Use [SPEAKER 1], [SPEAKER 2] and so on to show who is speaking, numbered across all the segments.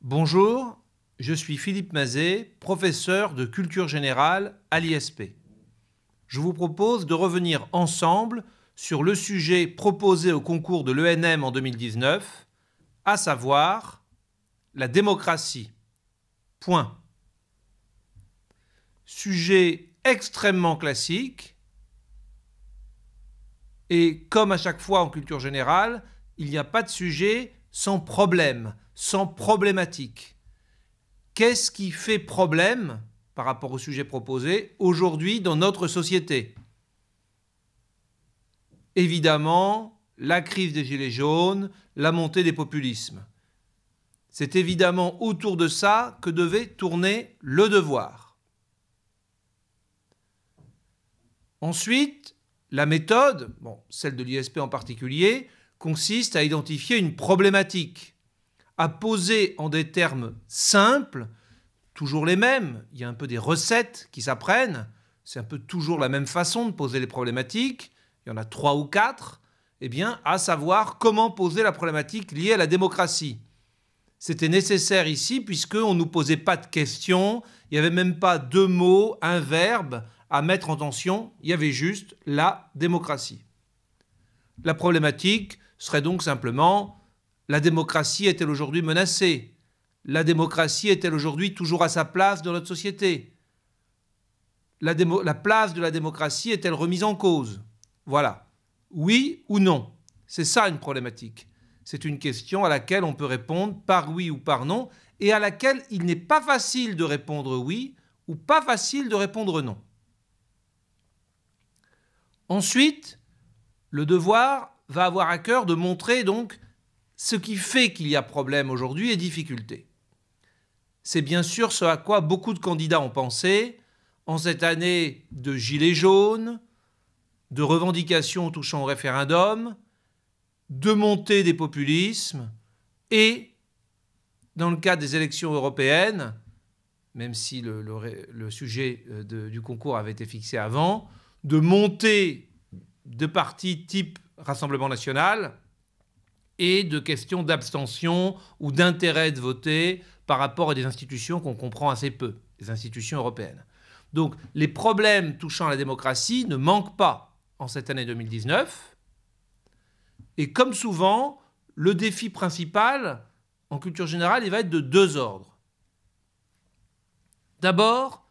[SPEAKER 1] Bonjour, je suis Philippe Mazet, professeur de culture générale à l'ISP. Je vous propose de revenir ensemble sur le sujet proposé au concours de l'ENM en 2019, à savoir la démocratie. Point. Sujet extrêmement classique. Et comme à chaque fois en culture générale, il n'y a pas de sujet sans problème, sans problématique. Qu'est-ce qui fait problème par rapport au sujet proposé aujourd'hui dans notre société Évidemment, la crise des Gilets jaunes, la montée des populismes. C'est évidemment autour de ça que devait tourner le devoir. Ensuite, la méthode, bon, celle de l'ISP en particulier, consiste à identifier une problématique, à poser en des termes simples, toujours les mêmes, il y a un peu des recettes qui s'apprennent, c'est un peu toujours la même façon de poser les problématiques, il y en a trois ou quatre, eh bien, à savoir comment poser la problématique liée à la démocratie. C'était nécessaire ici puisqu'on ne nous posait pas de questions, il n'y avait même pas deux mots, un verbe à mettre en tension, il y avait juste la démocratie. La problématique, serait donc simplement la démocratie est-elle aujourd'hui menacée La démocratie est-elle aujourd'hui toujours à sa place dans notre société la, la place de la démocratie est-elle remise en cause Voilà. Oui ou non C'est ça une problématique. C'est une question à laquelle on peut répondre par oui ou par non, et à laquelle il n'est pas facile de répondre oui ou pas facile de répondre non. Ensuite, le devoir va avoir à cœur de montrer donc ce qui fait qu'il y a problème aujourd'hui et difficulté. C'est bien sûr ce à quoi beaucoup de candidats ont pensé en cette année de gilets jaunes, de revendications touchant au référendum, de montée des populismes et, dans le cadre des élections européennes, même si le, sujet euh, du concours avait été fixé avant, de montée de partis type Rassemblement national et de questions d'abstention ou d'intérêt de voter par rapport à des institutions qu'on comprend assez peu, les institutions européennes. Donc les problèmes touchant à la démocratie ne manquent pas en cette année 2019. Et comme souvent, le défi principal en culture générale, il va être de deux ordres. D'abord,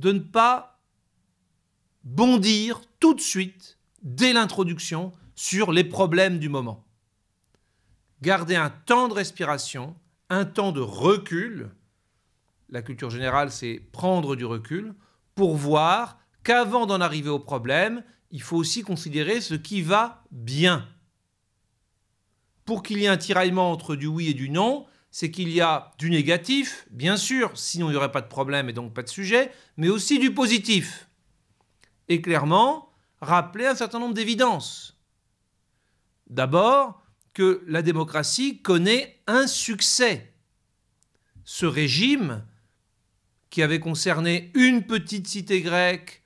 [SPEAKER 1] de ne pas bondir tout de suite, dès l'introduction, sur les problèmes du moment. Garder un temps de respiration, un temps de recul. La culture générale, c'est prendre du recul pour voir qu'avant d'en arriver au problème, il faut aussi considérer ce qui va bien. Pour qu'il y ait un tiraillement entre du oui et du non, c'est qu'il y a du négatif, bien sûr, sinon il n'y aurait pas de problème et donc pas de sujet, mais aussi du positif. Et clairement, rappeler un certain nombre d'évidences. D'abord, que la démocratie connaît un succès. Ce régime, qui avait concerné une petite cité grecque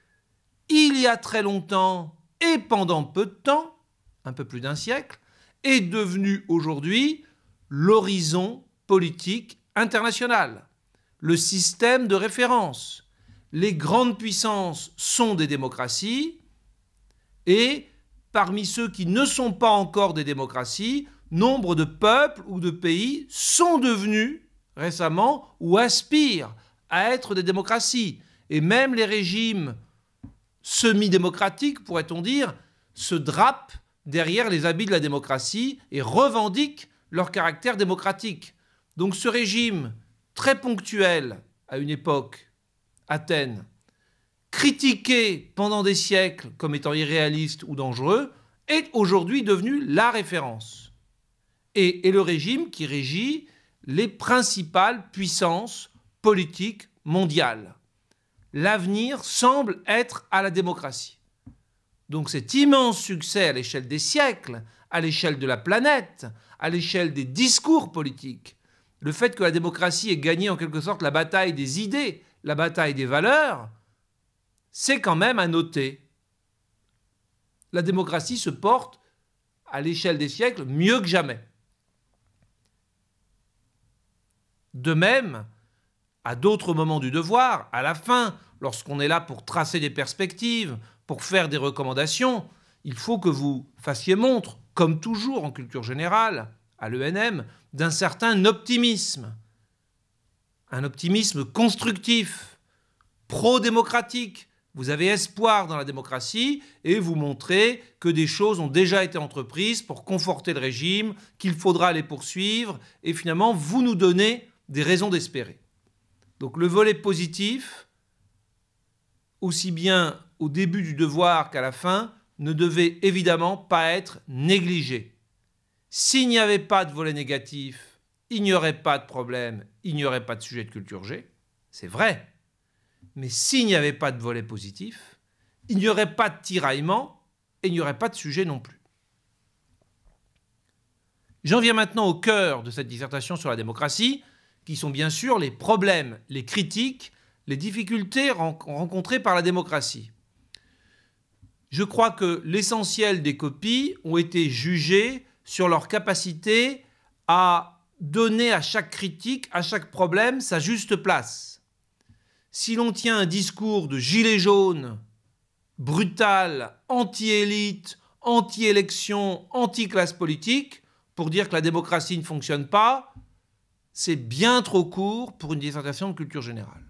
[SPEAKER 1] il y a très longtemps et pendant peu de temps, un peu plus d'un siècle, est devenu aujourd'hui l'horizon politique international, le système de référence. Les grandes puissances sont des démocraties et parmi ceux qui ne sont pas encore des démocraties, nombre de peuples ou de pays sont devenus récemment ou aspirent à être des démocraties. Et même les régimes semi-démocratiques, pourrait-on dire, se drapent derrière les habits de la démocratie et revendiquent leur caractère démocratique. Donc ce régime très ponctuel à une époque, Athènes, critiqué pendant des siècles comme étant irréaliste ou dangereux, est aujourd'hui devenu la référence et, est le régime qui régit les principales puissances politiques mondiales. L'avenir semble être à la démocratie. Donc cet immense succès à l'échelle des siècles, à l'échelle de la planète, à l'échelle des discours politiques, le fait que la démocratie ait gagné en quelque sorte la bataille des idées, la bataille des valeurs, c'est quand même à noter. La démocratie se porte, à l'échelle des siècles, mieux que jamais. De même, à d'autres moments du devoir, à la fin, lorsqu'on est là pour tracer des perspectives, pour faire des recommandations, il faut que vous fassiez montre, comme toujours en culture générale, à l'ENM, d'un certain optimisme. Un optimisme constructif, pro-démocratique, vous avez espoir dans la démocratie et vous montrez que des choses ont déjà été entreprises pour conforter le régime, qu'il faudra les poursuivre, et finalement, vous nous donnez des raisons d'espérer. Donc le volet positif, aussi bien au début du devoir qu'à la fin, ne devait évidemment pas être négligé. S'il n'y avait pas de volet négatif, il n'y aurait pas de problème, il n'y aurait pas de sujet de culture G. C'est vrai, mais s'il n'y avait pas de volet positif, il n'y aurait pas de tiraillement et il n'y aurait pas de sujet non plus. J'en viens maintenant au cœur de cette dissertation sur la démocratie, qui sont bien sûr les problèmes, les critiques, les difficultés rencontrées par la démocratie. Je crois que l'essentiel des copies ont été jugées sur leur capacité à donner à chaque critique, à chaque problème, sa juste place si l'on tient un discours de gilet jaune, brutal, anti-élite, anti-élection, anti-classe politique, pour dire que la démocratie ne fonctionne pas, c'est bien trop court pour une dissertation de culture générale.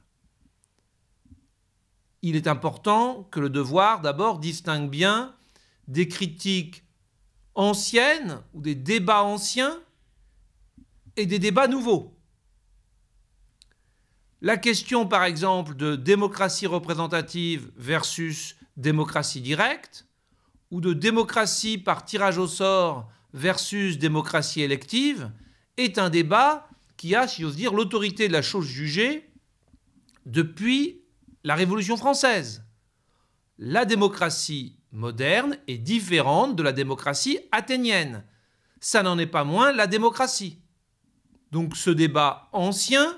[SPEAKER 1] Il est important que le devoir, d'abord, distingue bien des critiques anciennes ou des débats anciens et des débats nouveaux. La question, par exemple, de démocratie représentative versus démocratie directe, ou de démocratie par tirage au sort versus démocratie élective, est un débat qui a, si j'ose dire, l'autorité de la chose jugée depuis la Révolution française. La démocratie moderne est différente de la démocratie athénienne. Ça n'en est pas moins la démocratie. Donc ce débat ancien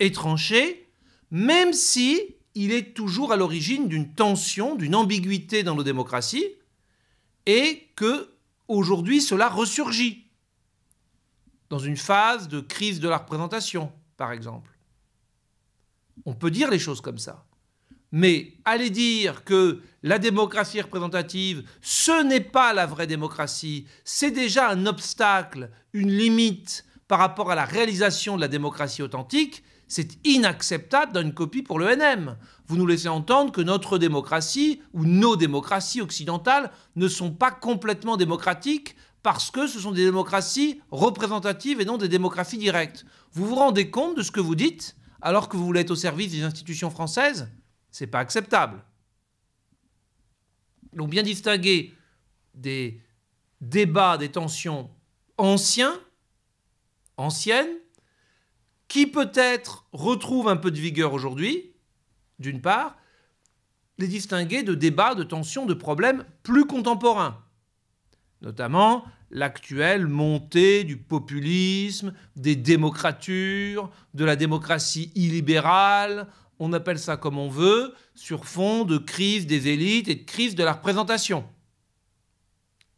[SPEAKER 1] étranché, même si il est toujours à l'origine d'une tension, d'une ambiguïté dans nos démocraties, et que aujourd'hui cela ressurgit dans une phase de crise de la représentation, par exemple. On peut dire les choses comme ça. Mais aller dire que la démocratie représentative, ce n'est pas la vraie démocratie, c'est déjà un obstacle, une limite par rapport à la réalisation de la démocratie authentique, c'est inacceptable dans une copie pour le l'ENM. Vous nous laissez entendre que notre démocratie ou nos démocraties occidentales ne sont pas complètement démocratiques parce que ce sont des démocraties représentatives et non des démocraties directes. Vous vous rendez compte de ce que vous dites alors que vous voulez être au service des institutions françaises Ce n'est pas acceptable. Donc bien distinguer des débats, des tensions anciens, anciennes, qui peut-être retrouve un peu de vigueur aujourd'hui, d'une part, les distinguer de débats, de tensions, de problèmes plus contemporains, notamment l'actuelle montée du populisme, des démocratures, de la démocratie illibérale, on appelle ça comme on veut, sur fond de crise des élites et de crise de la représentation.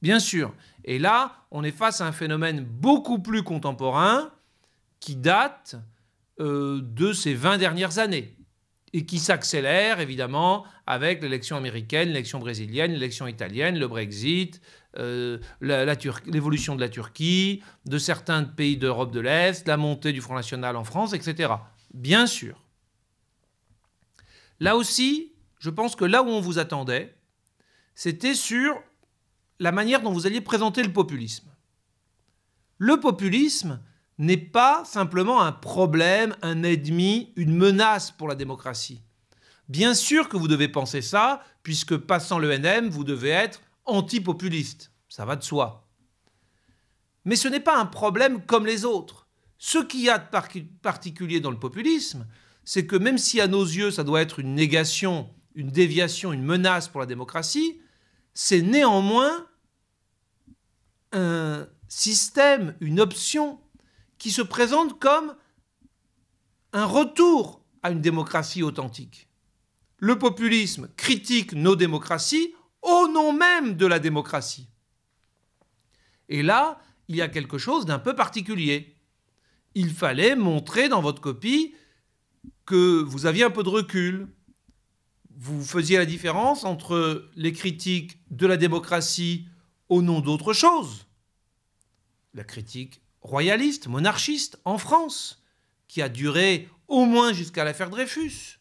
[SPEAKER 1] Bien sûr. Et là, on est face à un phénomène beaucoup plus contemporain, qui date euh, de ces 20 dernières années et qui s'accélère évidemment avec l'élection américaine, l'élection brésilienne, l'élection italienne, le Brexit, euh, l'évolution de la Turquie, de certains pays d'Europe de l'Est, la montée du Front National en France, etc. Bien sûr. Là aussi, je pense que là où on vous attendait, c'était sur la manière dont vous alliez présenter le populisme. Le populisme, n'est pas simplement un problème, un ennemi, une menace pour la démocratie. Bien sûr que vous devez penser ça, puisque passant le NM, vous devez être anti-populiste. Ça va de soi. Mais ce n'est pas un problème comme les autres. Ce qu'il y a de particulier dans le populisme, c'est que même si à nos yeux ça doit être une négation, une déviation, une menace pour la démocratie, c'est néanmoins un système, une option qui se présente comme un retour à une démocratie authentique. Le populisme critique nos démocraties au nom même de la démocratie. Et là, il y a quelque chose d'un peu particulier. Il fallait montrer dans votre copie que vous aviez un peu de recul. Vous faisiez la différence entre les critiques de la démocratie au nom d'autre chose, la critique royaliste, monarchiste en France, qui a duré au moins jusqu'à l'affaire Dreyfus.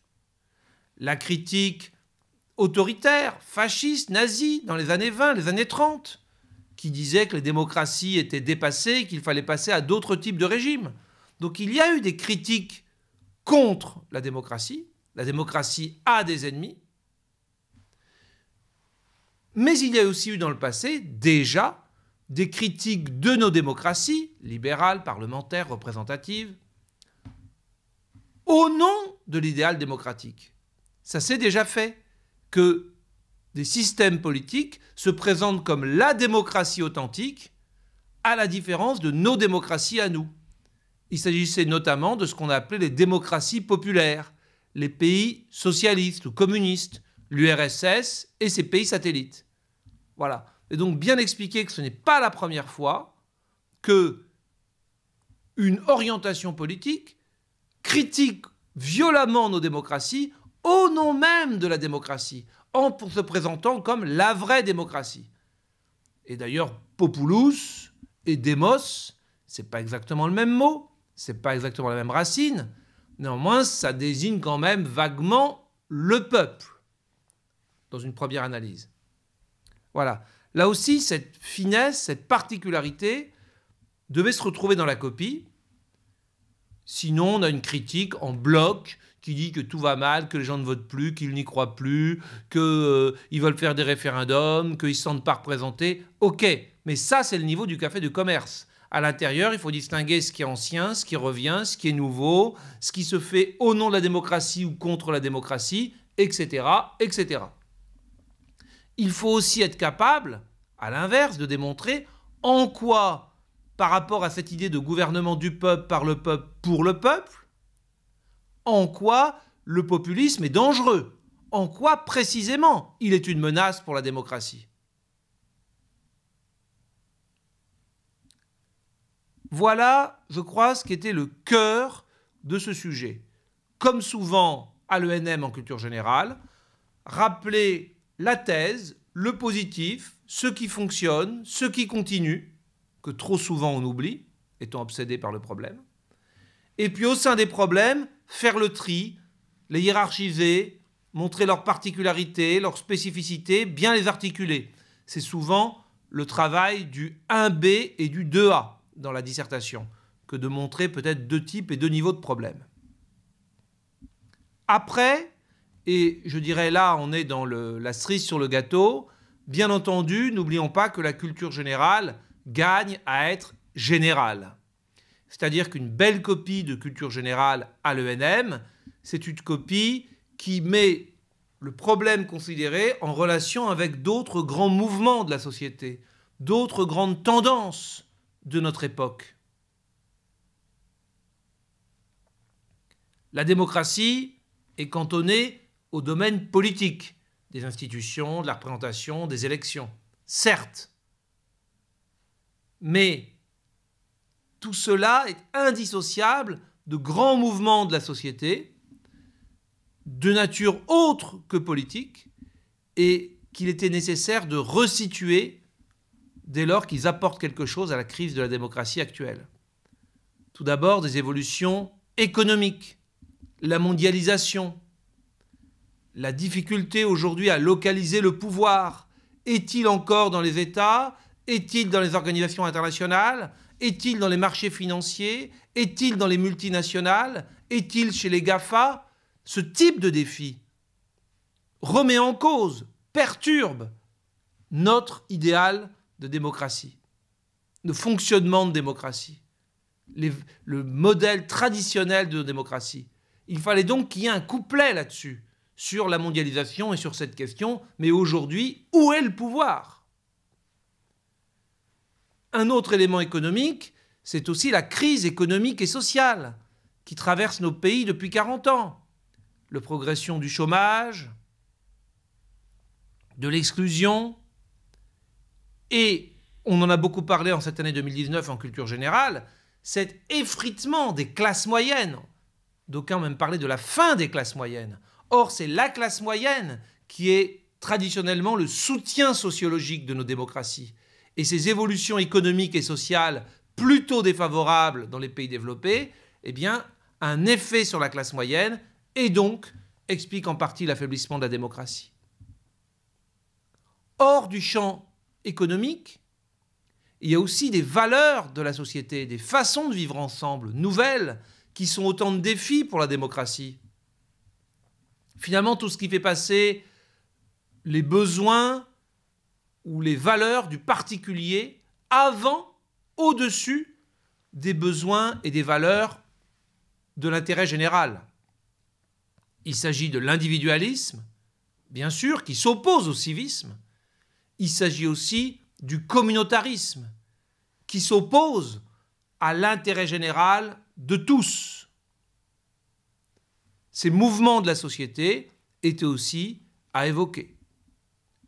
[SPEAKER 1] La critique autoritaire, fasciste, nazie dans les années 20, les années 30, qui disait que les démocraties étaient dépassées, qu'il fallait passer à d'autres types de régimes. Donc il y a eu des critiques contre la démocratie. La démocratie a des ennemis. Mais il y a aussi eu dans le passé déjà des critiques de nos démocraties, libérales, parlementaires, représentatives, au nom de l'idéal démocratique. Ça s'est déjà fait que des systèmes politiques se présentent comme la démocratie authentique, à la différence de nos démocraties à nous. Il s'agissait notamment de ce qu'on appelait les démocraties populaires, les pays socialistes ou communistes, l'URSS et ses pays satellites. Voilà et donc bien expliquer que ce n'est pas la première fois que une orientation politique critique violemment nos démocraties au nom même de la démocratie, en se présentant comme la vraie démocratie. Et d'ailleurs, populus et demos, n'est pas exactement le même mot, c'est pas exactement la même racine. Néanmoins, ça désigne quand même vaguement le peuple, dans une première analyse. Voilà. Là aussi, cette finesse, cette particularité devait se retrouver dans la copie. Sinon, on a une critique en bloc qui dit que tout va mal, que les gens ne votent plus, qu'ils n'y croient plus, qu'ils euh, veulent faire des référendums, qu'ils ne se sentent pas représentés. Ok, mais ça, c'est le niveau du café de commerce. À l'intérieur, il faut distinguer ce qui est ancien, ce qui revient, ce qui est nouveau, ce qui se fait au nom de la démocratie ou contre la démocratie, etc., etc. Il faut aussi être capable, à l'inverse, de démontrer en quoi, par rapport à cette idée de gouvernement du peuple, par le peuple, pour le peuple, en quoi le populisme est dangereux, en quoi précisément il est une menace pour la démocratie. Voilà, je crois, ce qui était le cœur de ce sujet. Comme souvent à l'ENM en culture générale, rappeler la thèse, le positif, ce qui fonctionne, ce qui continue, que trop souvent on oublie, étant obsédé par le problème. Et puis au sein des problèmes, faire le tri, les hiérarchiser, montrer leurs particularités, leurs spécificités, bien les articuler. C'est souvent le travail du 1B et du 2A dans la dissertation que de montrer peut-être deux types et deux niveaux de problèmes. Après, et je dirais là, on est dans la cerise sur le gâteau. Bien entendu, n'oublions pas que la culture générale gagne à être générale. C'est-à-dire qu'une belle copie de culture générale à l'ENM, c'est une copie qui met le problème considéré en relation avec d'autres grands mouvements de la société, d'autres grandes tendances de notre époque. La démocratie est cantonnée au domaine politique, des institutions, de la représentation, des élections. Certes, mais tout cela est indissociable de grands mouvements de la société, de nature autre que politique, et qu'il était nécessaire de resituer dès lors qu'ils apportent quelque chose à la crise de la démocratie actuelle. Tout d'abord, des évolutions économiques, la mondialisation, la difficulté aujourd'hui à localiser le pouvoir, est-il encore dans les États Est-il dans les organisations internationales Est-il dans les marchés financiers Est-il dans les multinationales Est-il chez les GAFA Ce type de défi remet en cause, perturbe notre idéal de démocratie, de fonctionnement de démocratie, le modèle traditionnel de démocratie. Il fallait donc qu'il y ait un couplet là-dessus, sur la mondialisation et sur cette question, mais aujourd'hui, où est le pouvoir Un autre élément économique, c'est aussi la crise économique et sociale qui traverse nos pays depuis 40 ans. La progression du chômage, de l'exclusion, et on en a beaucoup parlé en cette année 2019 en culture générale, cet effritement des classes moyennes. D'aucuns même parlé de la fin des classes moyennes. Or, c'est la classe moyenne qui est traditionnellement le soutien sociologique de nos démocraties. Et ces évolutions économiques et sociales plutôt défavorables dans les pays développés, eh bien, un effet sur la classe moyenne et donc explique en partie l'affaiblissement de la démocratie. Hors du champ économique, il y a aussi des valeurs de la société, des façons de vivre ensemble nouvelles, qui sont autant de défis pour la démocratie finalement tout ce qui fait passer les besoins ou les valeurs du particulier avant, au-dessus des besoins et des valeurs de l'intérêt général. Il s'agit de l'individualisme, bien sûr, qui s'oppose au civisme. Il s'agit aussi du communautarisme, qui s'oppose à l'intérêt général de tous ces mouvements de la société étaient aussi à évoquer.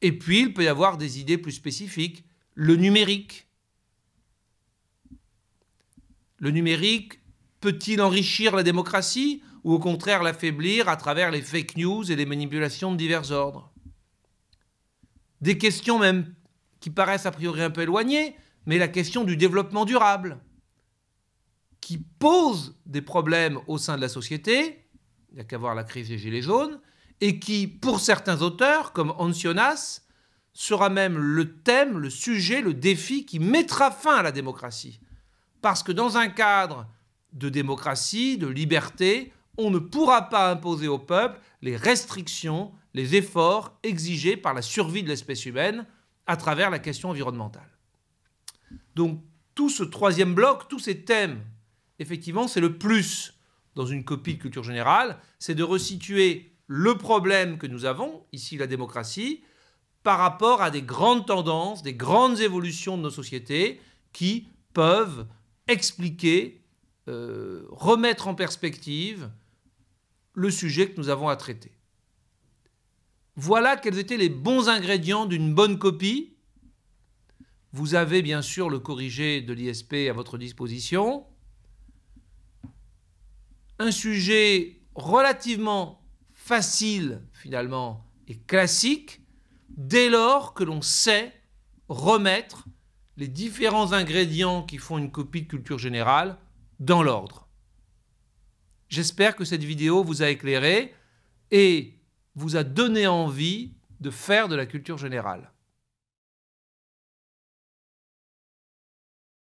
[SPEAKER 1] Et puis, il peut y avoir des idées plus spécifiques. Le numérique. Le numérique peut-il enrichir la démocratie ou au contraire l'affaiblir à travers les fake news et les manipulations de divers ordres Des questions même qui paraissent a priori un peu éloignées, mais la question du développement durable, qui pose des problèmes au sein de la société, il n'y a qu'à voir la crise des Gilets jaunes, et qui, pour certains auteurs, comme Ancionas, sera même le thème, le sujet, le défi qui mettra fin à la démocratie. Parce que dans un cadre de démocratie, de liberté, on ne pourra pas imposer au peuple les restrictions, les efforts exigés par la survie de l'espèce humaine à travers la question environnementale. Donc tout ce troisième bloc, tous ces thèmes, effectivement, c'est le plus dans une copie de culture générale, c'est de resituer le problème que nous avons, ici la démocratie, par rapport à des grandes tendances, des grandes évolutions de nos sociétés qui peuvent expliquer, euh, remettre en perspective le sujet que nous avons à traiter. Voilà quels étaient les bons ingrédients d'une bonne copie. Vous avez bien sûr le corrigé de l'ISP à votre disposition un sujet relativement facile finalement et classique dès lors que l'on sait remettre les différents ingrédients qui font une copie de culture générale dans l'ordre. J'espère que cette vidéo vous a éclairé et vous a donné envie de faire de la culture générale.